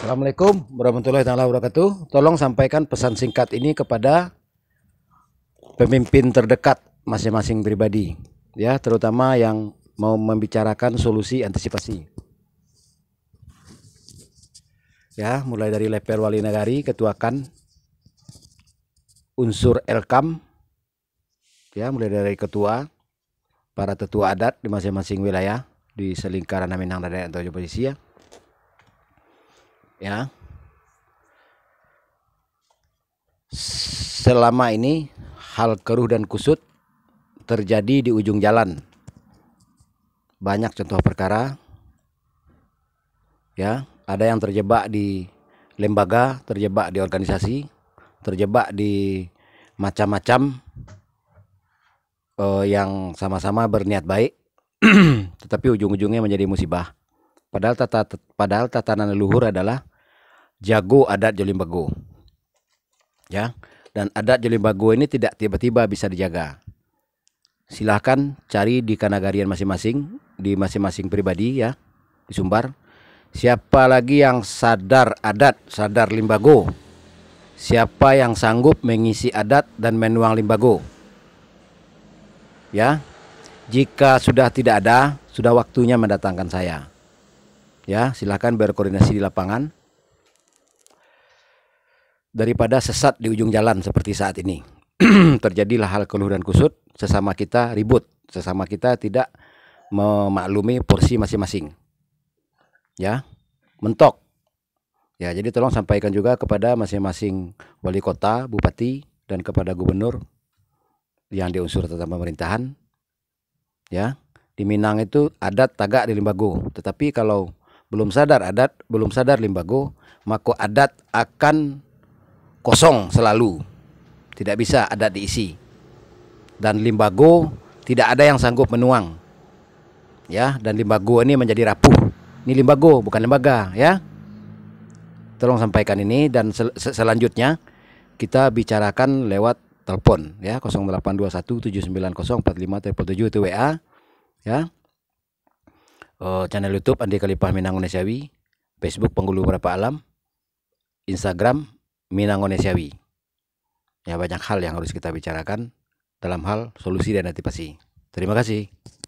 Assalamualaikum warahmatullahi wabarakatuh. Tolong sampaikan pesan singkat ini kepada pemimpin terdekat masing-masing pribadi, ya, terutama yang mau membicarakan solusi antisipasi. Ya, mulai dari Leper Wali Nagari, Ketua KAN, unsur Elkam, ya, mulai dari ketua, para tetua adat di masing-masing wilayah di selingkaran Aminang dan Jawa ya. Indonesia ya selama ini hal keruh dan kusut terjadi di ujung jalan banyak contoh perkara ya ada yang terjebak di lembaga terjebak di organisasi terjebak di macam-macam uh, yang sama-sama berniat baik tetapi ujung-ujungnya menjadi musibah padahal tata padahal tatanan leluhur adalah jago adat Jolimbago. Ya. Dan adat Jolimbago ini tidak tiba-tiba bisa dijaga. Silahkan cari di kanagarian masing-masing, di masing-masing pribadi ya, di Sumbar. Siapa lagi yang sadar adat, sadar limbago? Siapa yang sanggup mengisi adat dan menuang limbago? Ya. Jika sudah tidak ada, sudah waktunya mendatangkan saya. Ya, silahkan berkoordinasi di lapangan daripada sesat di ujung jalan seperti saat ini. Terjadilah hal keluh dan kusut, sesama kita ribut, sesama kita tidak memaklumi porsi masing-masing. Ya, mentok. Ya, jadi tolong sampaikan juga kepada masing-masing wali kota, bupati, dan kepada gubernur yang diunsur tetap pemerintahan. Ya, di Minang itu adat tagak di Limbago, tetapi kalau belum sadar adat, belum sadar Limbago, maka adat akan kosong selalu. Tidak bisa ada diisi. Dan limbago tidak ada yang sanggup menuang. Ya, dan limbago ini menjadi rapuh. Ini limbago bukan lembaga, ya. Tolong sampaikan ini dan sel selanjutnya kita bicarakan lewat telepon ya 082179045777 itu WA ya. Uh, channel YouTube Andi Kalipah Minang Unesawi, Facebook Penggulu Berapa Alam, Instagram Minang Onesiawi. Ya banyak hal yang harus kita bicarakan dalam hal solusi dan antisipasi. Terima kasih.